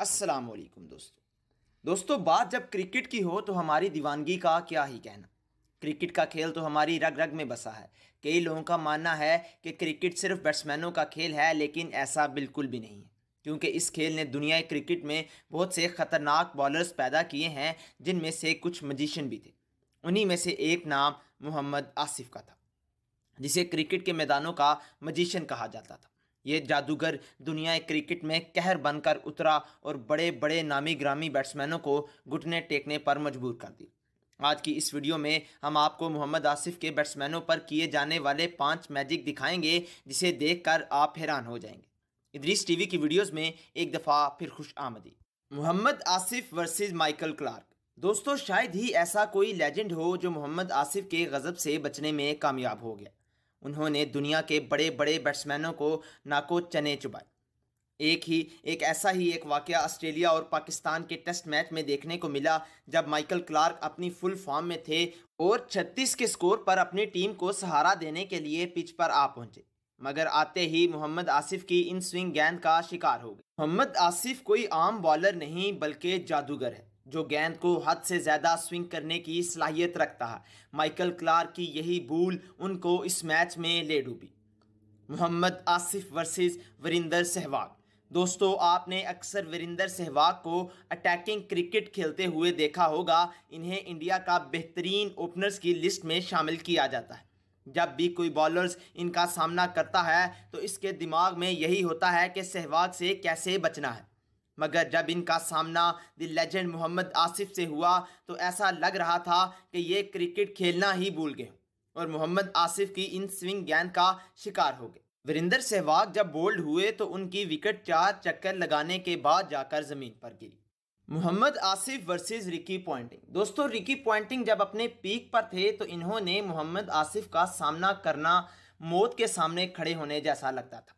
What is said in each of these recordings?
अस्सलाम वालेकुम दोस्तों दोस्तों बात जब क्रिकेट की हो तो हमारी दीवानगी का क्या ही कहना क्रिकेट का खेल तो हमारी रग रग में बसा है कई लोगों का मानना है कि क्रिकेट सिर्फ बैट्समैनों का खेल है लेकिन ऐसा बिल्कुल भी नहीं है क्योंकि इस खेल ने दुनिया क्रिकेट में बहुत से ख़तरनाक बॉलर्स पैदा किए हैं जिनमें से कुछ मजिशन भी थे उन्हीं में से एक नाम मोहम्मद आसिफ का था जिसे क्रिकेट के मैदानों का मजिशन कहा जाता था ये जादूगर दुनिया क्रिकेट में कहर बनकर उतरा और बड़े बड़े नामी ग्रामी बैट्समैनों को घुटने टेकने पर मजबूर कर दी आज की इस वीडियो में हम आपको मोहम्मद आसिफ के बैट्समैनों पर किए जाने वाले पांच मैजिक दिखाएंगे जिसे देखकर आप हैरान हो जाएंगे इदरीस टीवी की वीडियोस में एक दफ़ा फिर खुश आमदी Mohammad Asif versus Michael Clarke दोस्तों शायद ही ऐसा कोई लेजेंड हो जो मोहम्मद आसिफ के गज़ब से बचने में कामयाब हो गया उन्होंने दुनिया के बड़े बड़े बैट्समैनों को नाको चने चुबाए एक ही एक ऐसा ही एक वाक़ ऑस्ट्रेलिया और पाकिस्तान के टेस्ट मैच में देखने को मिला जब माइकल क्लार्क अपनी फुल फॉर्म में थे और 36 के स्कोर पर अपनी टीम को सहारा देने के लिए पिच पर आ पहुंचे मगर आते ही मोहम्मद आसिफ की इन स्विंग गेंद का शिकार हो गए मोहम्मद आसिफ कोई आम बॉलर नहीं बल्कि जादूगर है जो गेंद को हद से ज़्यादा स्विंग करने की सलाहियत रखता है माइकल क्लार्क की यही भूल उनको इस मैच में ले डूबी मोहम्मद आसिफ वर्सेस वरिंदर सहवाग दोस्तों आपने अक्सर वरिंदर सहवाग को अटैकिंग क्रिकेट खेलते हुए देखा होगा इन्हें इंडिया का बेहतरीन ओपनर्स की लिस्ट में शामिल किया जाता है जब भी कोई बॉलर्स इनका सामना करता है तो इसके दिमाग में यही होता है कि सहवाग से कैसे बचना है मगर जब इनका सामना द लेजेंड मोहम्मद आसिफ से हुआ तो ऐसा लग रहा था कि ये क्रिकेट खेलना ही भूल गए और मोहम्मद आसिफ की इन स्विंग गेंद का शिकार हो गए वीरेंद्र सहवाग जब बोल्ड हुए तो उनकी विकेट चार चक्कर लगाने के बाद जाकर ज़मीन पर गिरी Mohammad Asif versus Ricky Ponting दोस्तों रिकी पॉइंटिंग जब अपने पीक पर थे तो इन्होंने मोहम्मद आसिफ का सामना करना मौत के सामने खड़े होने जैसा लगता था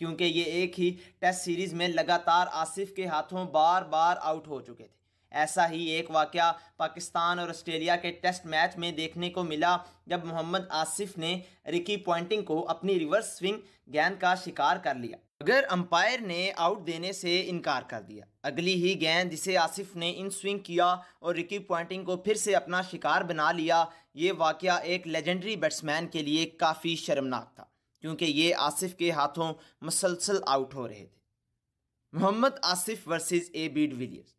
क्योंकि ये एक ही टेस्ट सीरीज़ में लगातार आसिफ के हाथों बार बार आउट हो चुके थे ऐसा ही एक वाक़ पाकिस्तान और ऑस्ट्रेलिया के टेस्ट मैच में देखने को मिला जब मोहम्मद आसिफ ने रिकी पॉइंटिंग को अपनी रिवर्स स्विंग गेंद का शिकार कर लिया अगर अंपायर ने आउट देने से इनकार कर दिया अगली ही गेंद जिसे आसिफ ने इन स्विंग किया और रिकी पॉइंटिंग को फिर से अपना शिकार बना लिया ये वाक़ एक लेजेंडरी बैट्समैन के लिए काफ़ी शर्मनाक था क्योंकि ये आसिफ के हाथों मसलसल आउट हो रहे थे Mohammad Asif versus A B de Villiers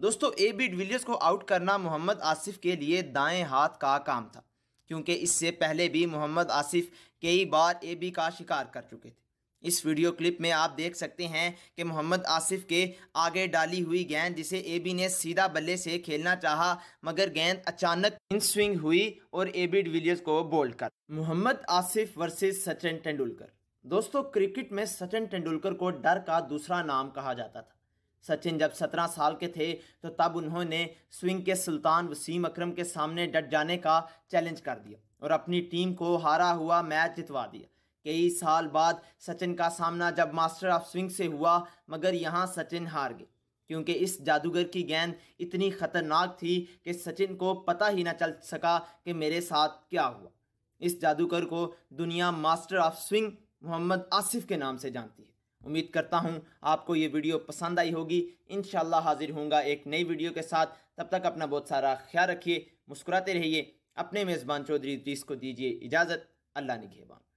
दोस्तों ए बी डिविलियर्स को आउट करना मोहम्मद आसिफ के लिए दाएं हाथ का काम था क्योंकि इससे पहले भी मोहम्मद आसिफ कई बार ए बी का शिकार कर चुके थे इस वीडियो क्लिप में आप देख सकते हैं कि मोहम्मद आसिफ के आगे डाली हुई गेंद जिसे एबी ने सीधा बल्ले से खेलना चाहा मगर गेंद अचानक इन स्विंग हुई और एबी डिविलियर्स को बोल्ड कर मोहम्मद आसिफ वर्सेस सचिन तेंदुलकर दोस्तों क्रिकेट में सचिन तेंदुलकर को डर का दूसरा नाम कहा जाता था सचिन जब सत्रह साल के थे तो तब उन्होंने स्विंग के सुल्तान वसीम अक्रम के सामने डट जाने का चैलेंज कर दिया और अपनी टीम को हारा हुआ मैच जितवा दिया कई साल बाद सचिन का सामना जब मास्टर ऑफ स्विंग से हुआ मगर यहाँ सचिन हार गए क्योंकि इस जादूगर की गेंद इतनी खतरनाक थी कि सचिन को पता ही ना चल सका कि मेरे साथ क्या हुआ इस जादूगर को दुनिया master of swing Mohammad Asif के नाम से जानती है उम्मीद करता हूँ आपको ये वीडियो पसंद आई होगी इन हाजिर होंगे एक नई वीडियो के साथ तब तक अपना बहुत सारा ख्याल रखिए मुस्कुराते रहिए अपने मेज़बान चौधरी जीस को दीजिए इजाज़त अल्लाह निगेबान